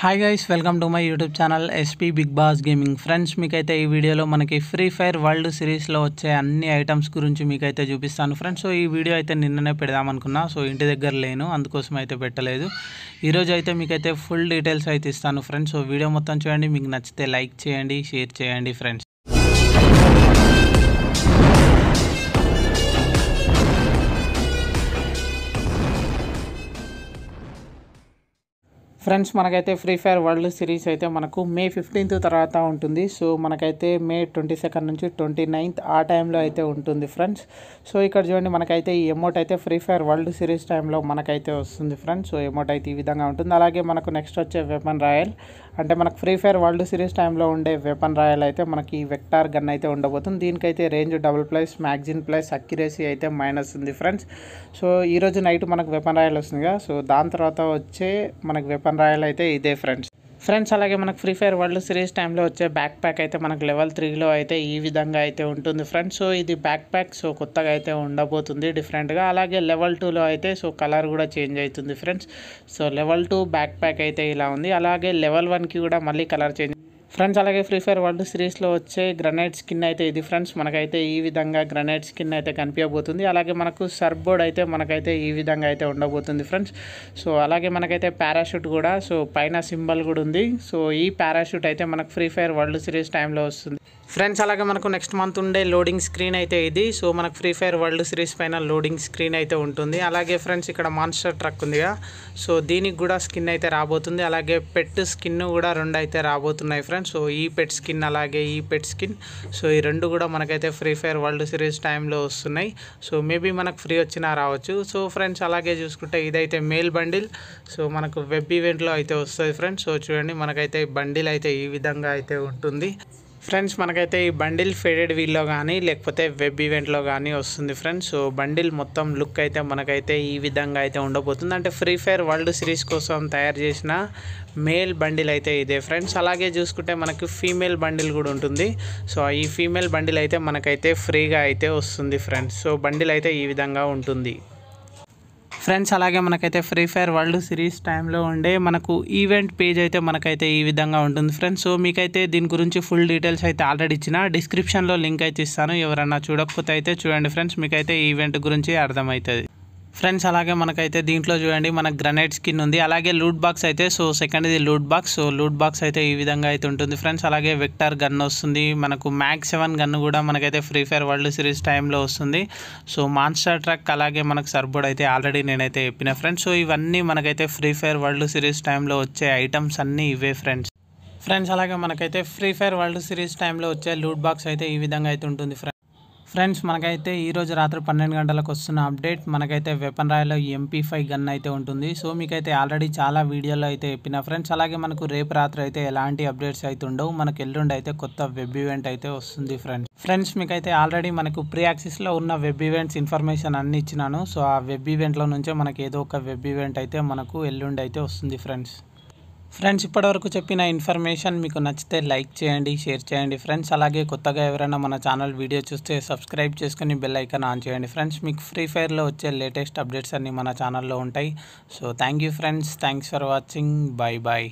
hi guys welcome to my YouTube channel SP big boss gaming friends మీకైతే ఈ వీడియోలో మనకి ఫ్రీ ఫైర్ వరల్డ్ సిరీస్లో వచ్చే అన్ని ఐటమ్స్ గురించి మీకైతే చూపిస్తాను ఫ్రెండ్స్ సో ఈ వీడియో అయితే నిన్ననే పెడదాం అనుకున్నా సో ఇంటి దగ్గర లేను అందుకోసం అయితే పెట్టలేదు ఈరోజు అయితే మీకైతే ఫుల్ డీటెయిల్స్ అయితే ఇస్తాను ఫ్రెండ్స్ సో వీడియో మొత్తం చూడండి మీకు నచ్చితే లైక్ చేయండి షేర్ చేయండి ఫ్రెండ్స్ ఫ్రెండ్స్ మనకైతే ఫ్రీ ఫైర్ వరల్డ్ సిరీస్ అయితే మనకు మే ఫిఫ్టీన్త్ తర్వాత ఉంటుంది సో మనకైతే మే ట్వంటీ సెకండ్ నుంచి ట్వంటీ నైన్త్ ఆ టైంలో అయితే ఉంటుంది ఫ్రెండ్స్ సో ఇక్కడ చూడండి మనకైతే ఈ అమౌంట్ అయితే ఫ్రీ ఫైర్ వరల్డ్ సిరీస్ టైంలో మనకైతే వస్తుంది ఫ్రెండ్స్ సో అమౌంట్ అయితే ఈ విధంగా ఉంటుంది అలాగే మనకు నెక్స్ట్ వచ్చే వెపన్ రాయల్ అంటే మనకు ఫ్రీ ఫైర్ వరల్డ్ సిరీస్ టైంలో ఉండే వెపన్ రాయల్ అయితే మనకి వెక్టార్ గన్ అయితే ఉండబోతుంది దీనికైతే range double plus magazine plus accuracy అయితే మైనస్ ఉంది ఫ్రెండ్స్ సో ఈరోజు నైట్ మనకు వెపన్ రాయల్ వస్తుంది కదా సో దాని తర్వాత వచ్చే మనకు వెపన్ రాయల్ అయితే ఇదే ఫ్రెండ్స్ ఫ్రెండ్స్ అలాగే మనకు ఫ్రీ ఫైర్ వరల్డ్ సిరీస్ టైంలో వచ్చే బ్యాక్ ప్యాక్ అయితే మనకు లెవెల్ త్రీలో అయితే ఈ విధంగా అయితే ఉంటుంది ఫ్రెండ్స్ సో ఇది బ్యాక్ ప్యాక్ సో కొత్తగా అయితే ఉండబోతుంది డిఫరెంట్గా అలాగే లెవెల్ టూలో అయితే సో కలర్ కూడా చేంజ్ అవుతుంది friends so level two backpack అయితే ఇలా ఉంది అలాగే లెవెల్ వన్కి కూడా మళ్ళీ కలర్ చేంజ్ ఫ్రెండ్స్ అలాగే ఫ్రీ ఫైర్ వరల్డ్ సిరీస్లో వచ్చే గ్రనైట్ స్కిన్ అయితే ఇది ఫ్రెండ్స్ మనకైతే ఈ విధంగా గ్రనైట్ స్కిన్ అయితే కనిపించబోతుంది అలాగే మనకు సర్బోర్డ్ అయితే మనకైతే ఈ విధంగా అయితే ఉండబోతుంది ఫ్రెండ్స్ సో అలాగే మనకైతే పారాషూట్ కూడా సో పైన సింబల్ కూడా ఉంది సో ఈ పారాషూట్ అయితే మనకు ఫ్రీ ఫైర్ వరల్డ్ సిరీస్ టైంలో వస్తుంది ఫ్రెండ్స్ అలాగే మనకు నెక్స్ట్ మంత్ ఉండే లోడింగ్ స్క్రీన్ అయితే ఇది సో మనకు ఫ్రీ ఫైర్ వరల్డ్ సిరీస్ పైన లోడింగ్ స్క్రీన్ అయితే ఉంటుంది అలాగే ఫ్రెండ్స్ ఇక్కడ మాన్స్టర్ ట్రక్ ఉందిగా సో దీనికి కూడా స్కిన్ అయితే రాబోతుంది అలాగే పెట్ స్కిన్ కూడా రెండు అయితే రాబోతున్నాయి ఫ్రెండ్స్ సో ఈ పెట్ స్కిన్ అలాగే ఈ పెట్ స్కిన్ సో ఈ రెండు కూడా మనకైతే ఫ్రీ ఫైర్ వరల్డ్ సిరీస్ టైంలో వస్తున్నాయి సో మేబీ మనకు ఫ్రీ వచ్చినా రావచ్చు సో ఫ్రెండ్స్ అలాగే చూసుకుంటే ఇదైతే మెయిల్ బండిల్ సో మనకు వెబ్ ఈవెంట్లో అయితే వస్తుంది ఫ్రెండ్స్ సో చూడండి మనకైతే బండిల్ అయితే ఈ విధంగా అయితే ఉంటుంది ఫ్రెండ్స్ మనకైతే ఈ బండిల్ ఫెడెడ్ వీల్లో కానీ లేకపోతే వెబ్ ఈవెంట్లో కానీ వస్తుంది ఫ్రెండ్స్ సో బండిల్ మొత్తం లుక్ అయితే మనకైతే ఈ విధంగా అయితే ఉండబోతుంది అంటే ఫ్రీ ఫైర్ వరల్డ్ సిరీస్ కోసం తయారు చేసిన మేల్ బండిల్ అయితే ఇదే ఫ్రెండ్స్ అలాగే చూసుకుంటే మనకి ఫీమేల్ బండిల్ కూడా ఉంటుంది సో ఈ ఫీమేల్ బండిల్ అయితే మనకైతే ఫ్రీగా అయితే వస్తుంది ఫ్రెండ్స్ సో బండిల్ అయితే ఈ విధంగా ఉంటుంది ఫ్రెండ్స్ అలాగే మనకైతే ఫ్రీ ఫైర్ వరల్డ్ సిరీస్ టైంలో ఉండే మనకు ఈవెంట్ పేజ్ అయితే మనకైతే ఈ విధంగా ఉంటుంది ఫ్రెండ్స్ సో మీకైతే దీని గురించి ఫుల్ డీటెయిల్స్ అయితే ఆల్రెడీ ఇచ్చిన డిస్క్రిప్షన్లో లింక్ అయితే ఇస్తాను ఎవరన్నా చూడకపోతే అయితే చూడండి ఫ్రెండ్స్ మీకైతే ఈవెంట్ గురించి అర్థమవుతుంది ఫ్రెండ్స్ అలాగే మనకైతే దీంట్లో చూడండి మన గ్రనైట్ స్కిన్ ఉంది అలాగే లూట్ బాక్స్ అయితే సో సెకండ్ ఇది loot box so loot box అయితే ఈ విధంగా అయితే ఉంటుంది ఫ్రెండ్స్ అలాగే వెక్టర్ గన్ వస్తుంది మనకు మ్యాక్ సెవెన్ గన్ కూడా మనకైతే ఫ్రీ ఫైర్ వరల్డ్ సిరీస్ టైంలో వస్తుంది సో మాన్స్టర్ ట్రక్ అలాగే మనకు సర్బోర్డ్ అయితే ఆల్రెడీ నేనైతే చెప్పిన ఫ్రెండ్స్ సో ఇవన్నీ మనకైతే ఫ్రీ ఫైర్ వరల్డ్ సిరీస్ టైంలో వచ్చే ఐటమ్స్ అన్నీ ఇవే ఫ్రెండ్స్ ఫ్రెండ్స్ అలాగే మనకైతే ఫ్రీ ఫైర్ వరల్డ్ సిరీస్ టైంలో వచ్చే లూట్ బాక్స్ అయితే ఈ విధంగా అయితే ఉంటుంది ఫ్రెండ్స్ ఫ్రెండ్స్ మనకైతే ఈరోజు రాత్రి పన్నెండు గంటలకు వస్తున్న అప్డేట్ మనకైతే వెపన్ రాయలో ఎంపీ ఫైవ్ గన్ అయితే ఉంటుంది సో మీకైతే ఆల్రెడీ చాలా వీడియోలో అయితే చెప్పిన ఫ్రెండ్స్ అలాగే మనకు రేపు రాత్రి అయితే ఎలాంటి అప్డేట్స్ అయితే ఉండవు మనకు ఎల్లుండి అయితే కొత్త వెబ్ ఈవెంట్ అయితే వస్తుంది ఫ్రెండ్స్ ఫ్రెండ్స్ మీకైతే ఆల్రెడీ మనకు ప్రీ యాక్సిస్లో ఉన్న వెబ్ ఈవెంట్స్ ఇన్ఫర్మేషన్ అన్ని ఇచ్చినాను సో ఆ వెబ్ ఈవెంట్లో నుంచే మనకి ఏదో ఒక వెబ్ ఈవెంట్ అయితే మనకు ఎల్లుండి అయితే వస్తుంది ఫ్రెండ్స్ ఫ్రెండ్స్ ఇప్పటివరకు చెప్పిన ఇన్ఫర్మేషన్ మీకు నచ్చితే లైక్ చేయండి షేర్ చేయండి ఫ్రెండ్స్ అలాగే కొత్తగా ఎవరైనా మన ఛానల్ వీడియో చూస్తే సబ్స్క్రైబ్ చేసుకుని బెల్ ఐకాన్ ఆన్ చేయండి ఫ్రెండ్స్ మీకు ఫ్రీ ఫైర్లో వచ్చే లేటెస్ట్ అప్డేట్స్ అన్నీ మన ఛానల్లో ఉంటాయి so thank friends thanks for watching bye bye